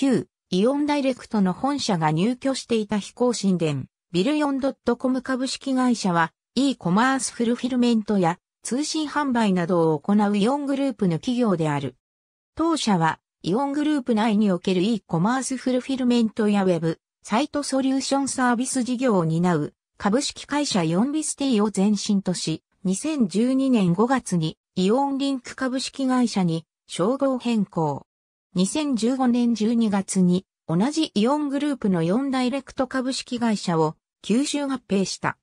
旧、イオンダイレクトの本社が入居していた飛行神殿、ビルヨンドットコム株式会社は、e コマースフルフィルメントや通信販売などを行うイオングループの企業である。当社は、イオングループ内における e コマースフルフィルメントやウェブ、サイトソリューションサービス事業を担う、株式会社ヨンビスティを前身とし、2012年5月にイオンリンク株式会社に称号変更。2015年12月に同じイオングループのイオンダイレクト株式会社を吸収合併した。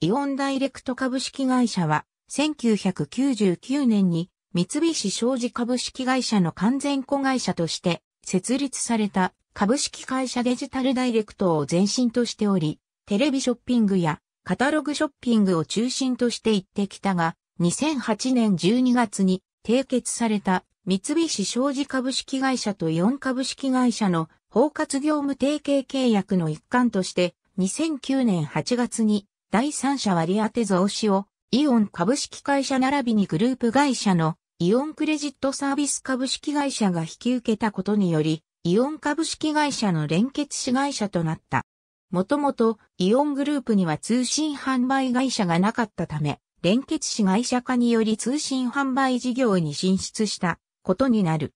イオンダイレクト株式会社は1999年に三菱商事株式会社の完全子会社として設立された株式会社デジタルダイレクトを前身としており、テレビショッピングやカタログショッピングを中心として行ってきたが、2008年12月に締結された三菱商事株式会社とイオン株式会社の包括業務提携契約の一環として、2009年8月に第三者割当増資をイオン株式会社並びにグループ会社のイオンクレジットサービス株式会社が引き受けたことにより、イオン株式会社の連結子会社となった。もともとイオングループには通信販売会社がなかったため、連結子会社化により通信販売事業に進出した。ことになる。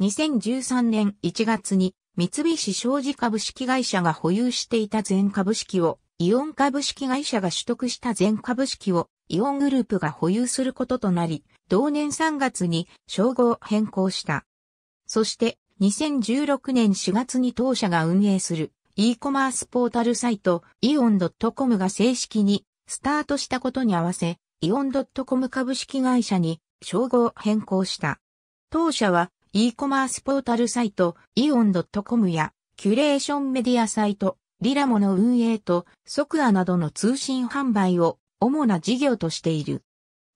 2013年1月に三菱商事株式会社が保有していた全株式を、イオン株式会社が取得した全株式を、イオングループが保有することとなり、同年3月に称号変更した。そして、2016年4月に当社が運営する e コマースポータルサイトイオン .com が正式にスタートしたことに合わせ、イオン .com 株式会社に称号変更した。当社は e コマースポータルサイトイオン .com やキュレーションメディアサイトリラモの運営とソクアなどの通信販売を主な事業としている。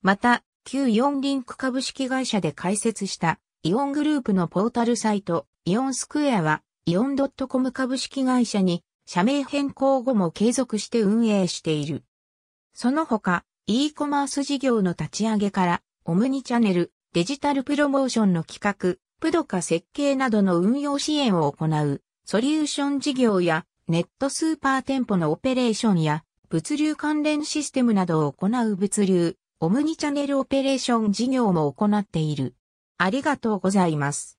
また、旧イオンリンク株式会社で開設したイオングループのポータルサイトイオンスクエアはイオン .com 株式会社に社名変更後も継続して運営している。その他、e コマース事業の立ち上げからオムニチャネル、デジタルプロモーションの企画、プドカ設計などの運用支援を行う、ソリューション事業や、ネットスーパー店舗のオペレーションや、物流関連システムなどを行う物流、オムニチャネルオペレーション事業も行っている。ありがとうございます。